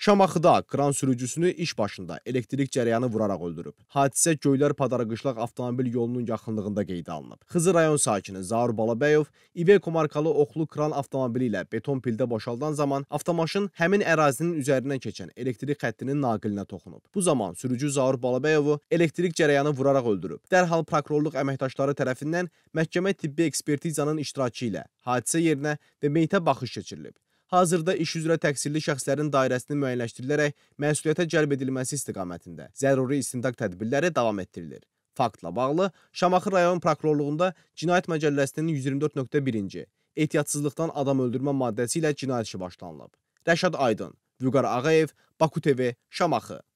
Şamaxıda kran sürücüsünü iş başında elektrik cərəyanı vuraraq öldürüb. Hadisə Göylər Padaraqışlaq avtomobil yolunun yaxınlığında qeydə alınıb. Xızı rayon sakini Zaur Balabəyov İveko markalı oxlu kran avtomobili ilə beton pildə boşaldan zaman avtomaşın həmin ərazinin üzərindən keçən elektrik xəttinin naqilinə toxunub. Bu zaman sürücü Zaur Balabəyovu elektrik cərəyanı vuraraq öldürüb. Dərhal prokurorluq əməkdaşları tərəfindən məhkəmə tibbi ekspertizanın iştirakı ilə hadisə yerinə və meyitə baxış keçirilib hazırda iş üzrə təqsirli şəxslərin dairəsini müəyyənləşdirilərək məsuliyyətə cəlb edilməsi istiqamətində zəruri istintaq tədbirləri davam etdirilir. Faktla bağlı Şamaxı rayon prokurorluğunda Cinayət Məcəlləsinin 124.1-ci ehtiyatsızlıqdan adam öldürmə maddəsi ilə cinayət işi başlanılıb. Rəşad Aydın, Vüqar Ağayev, Baku TV, Şamaxı.